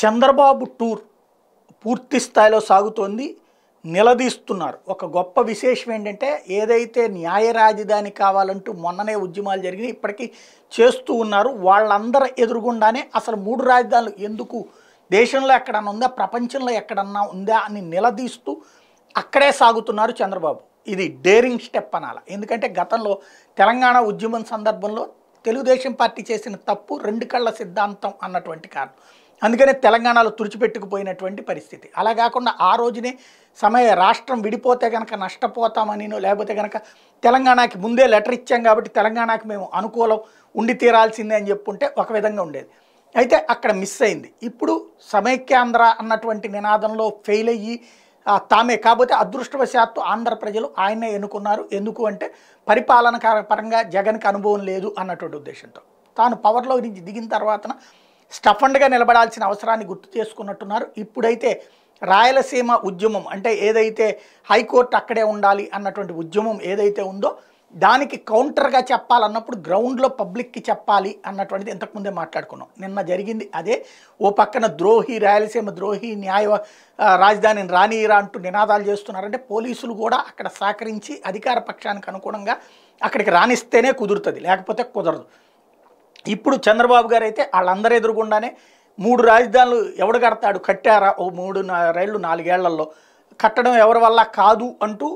Chandrababu tour పూర్తి స్థాయిలో సాగుతోంది నిలదీస్తున్నారు ఒక గొప్ప విశేషం ఏంటంటే ఏదైతే న్యాయ రాజధాని కావాలంటూ మొన్ననే ఉద్యమాలు జరిగినాయి ఇప్పటికీ చేస్తూ ఉన్నారు వాళ్ళందరూ ఎదురుగుండానే అసలు మూడు రాజధానులు ఎందుకు దేశంలో ఎక్కడన్నా ఉందా ప్రపంచంలో ఎక్కడన్నా ఉందా అని నిలదీస్తూ అక్కడే సాగుతున్నారు చంద్రబాబు ఇది డేరింగ్ స్టెప్ అనాల ఎందుకంటే గతంలో తెలంగాణ ఉద్యమం సందర్భంలో తెలుగుదేశం పార్టీ చేసిన తప్పు రెండు కళ్ళ సిద్ధాంతం అన్నటువంటి కారణం అందుకనే తెలంగాణలో తుడిచిపెట్టుకుపోయినటువంటి పరిస్థితి అలా కాకుండా ఆ రోజునే సమయ రాష్ట్రం విడిపోతే కనుక నష్టపోతామని లేకపోతే కనుక తెలంగాణకి ముందే లెటర్ ఇచ్చాం కాబట్టి తెలంగాణకి మేము అనుకూలం ఉండి తీరాల్సిందే అని చెప్పుంటే ఒక విధంగా ఉండేది అయితే అక్కడ మిస్ అయింది ఇప్పుడు సమైక్యాంధ్ర అన్నటువంటి నినాదంలో ఫెయిల్ అయ్యి తామే కాకపోతే అదృష్టవశాత్తు ఆంధ్ర ప్రజలు ఆయనే ఎన్నుకున్నారు ఎందుకు అంటే పరిపాలన పరంగా జగన్కి అనుభవం లేదు అన్నటువంటి ఉద్దేశంతో తాను పవర్లో నుంచి దిగిన తర్వాతన స్టఫండ్గా నిలబడాల్సిన అవసరాన్ని గుర్తు చేసుకున్నట్టున్నారు ఇప్పుడైతే రాయలసీమ ఉద్యమం అంటే ఏదైతే హైకోర్టు అక్కడే ఉండాలి అన్నటువంటి ఉద్యమం ఏదైతే ఉందో దానికి కౌంటర్గా చెప్పాలన్నప్పుడు గ్రౌండ్లో పబ్లిక్కి చెప్పాలి అన్నటువంటిది ఇంతకుముందే మాట్లాడుకున్నాం నిన్న జరిగింది అదే ఓ పక్కన ద్రోహి రాయలసీమ ద్రోహి న్యాయ రాజధానిని రానియరా అంటూ నినాదాలు చేస్తున్నారంటే పోలీసులు కూడా అక్కడ సహకరించి అధికార పక్షానికి అనుగుణంగా అక్కడికి రాణిస్తేనే కుదురుతుంది లేకపోతే కుదరదు ఇప్పుడు చంద్రబాబు గారు అయితే వాళ్ళందరూ ఎదురుగుండానే మూడు రాజధానులు ఎవడు కడతాడు కట్టారా ఓ మూడు రైళ్ళు నాలుగేళ్లలో కట్టడం ఎవరి వల్ల కాదు అంటూ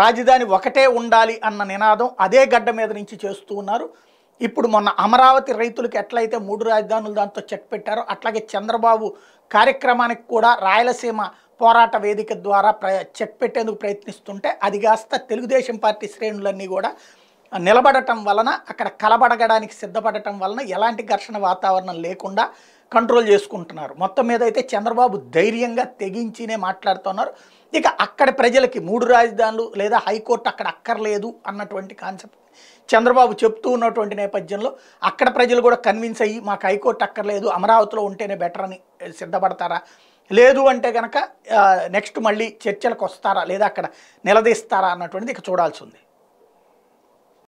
రాజధాని ఒకటే ఉండాలి అన్న నినాదం అదే గడ్డ మీద నుంచి చేస్తూ ఉన్నారు ఇప్పుడు మొన్న అమరావతి రైతులకు ఎట్లయితే మూడు రాజధానులు దాంతో చెక్ పెట్టారో అట్లాగే చంద్రబాబు కార్యక్రమానికి కూడా రాయలసీమ పోరాట వేదిక ద్వారా ప్ర చెక్ పెట్టేందుకు ప్రయత్నిస్తుంటే అది కాస్త తెలుగుదేశం పార్టీ శ్రేణులన్నీ కూడా నిలబడటం వలన అక్కడ కలబడగడానికి సిద్ధపడటం వలన ఎలాంటి ఘర్షణ వాతావరణం లేకుండా కంట్రోల్ చేసుకుంటున్నారు మొత్తం మీద అయితే చంద్రబాబు ధైర్యంగా తెగించినే మాట్లాడుతున్నారు ఇక అక్కడ ప్రజలకి మూడు రాజధానులు లేదా హైకోర్టు అక్కడ అక్కర్లేదు అన్నటువంటి కాన్సెప్ట్ చంద్రబాబు చెప్తూ ఉన్నటువంటి నేపథ్యంలో అక్కడ ప్రజలు కూడా కన్విన్స్ అయ్యి మాకు హైకోర్టు అక్కర్లేదు అమరావతిలో ఉంటేనే బెటర్ అని సిద్ధపడతారా లేదు అంటే కనుక నెక్స్ట్ మళ్ళీ చర్చలకు వస్తారా లేదా అక్కడ నిలదీస్తారా అన్నటువంటిది ఇక చూడాల్సి ఉంది